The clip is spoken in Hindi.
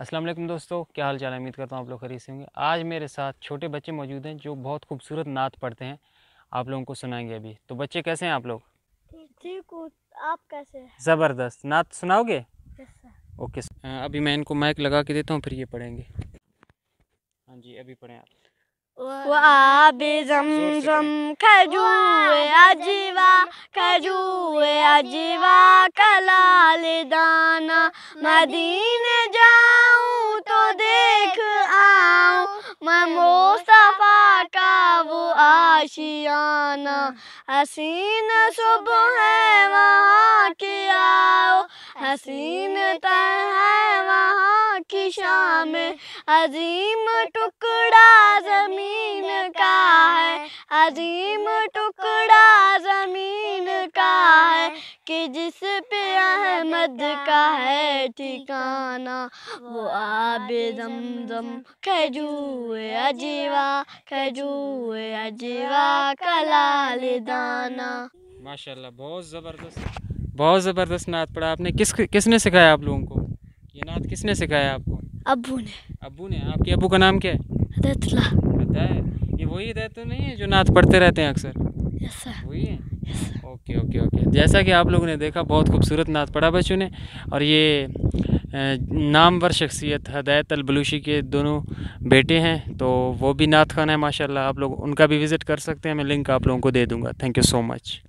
असलम दोस्तों क्या हाल चाल है उम्मीद करता हूँ आप लोग खरीद से होंगे आज मेरे साथ छोटे बच्चे मौजूद हैं जो बहुत खूबसूरत नात पढ़ते हैं आप लोगों को सुनाएंगे अभी तो बच्चे कैसे हैं आप लोग ठीक आप कैसे हैं ज़बरदस्त नात सुनाओगे ओके अभी मैं इनको माइक लगा के देता हूँ फिर ये पढ़ेंगे हाँ जी अभी पढ़ें आप जम जम खजूर अजीवा खजूर अजीवा कलाल दाना मदीन आशियाना हसीन सुबह है वहाँ की आओ हसीन तय है वहाँ की शाम अजीम टुकड़ा जमीन का है अजीम कि जिस पे अहमद का है ठिकाना वो आबे दम दम खजू अजीवा खजू अजीवा कलाल दाना माशाल्लाह बहुत ज़बरदस्त बहुत ज़बरदस्त नात पढ़ा आपने किस किसने सिखाया आप लोगों को ये नात किसने सिखाया आपको अबू ने अबू ने आपके अबू का नाम क्या है हदतुल्ला पता ये वही हदत नहीं है जो नात पढ़ते रहते हैं अक्सर हुई है ओके ओके ओके जैसा कि आप लोगों ने देखा बहुत खूबसूरत नात पढ़ा बच्चों ने और ये नामवर शख्सियत हदायत अलबलूशी के दोनों बेटे हैं तो वो भी नात खाना है माशाल्लाह आप लोग उनका भी विज़िट कर सकते हैं मैं लिंक आप लोगों को दे दूँगा थैंक यू सो मच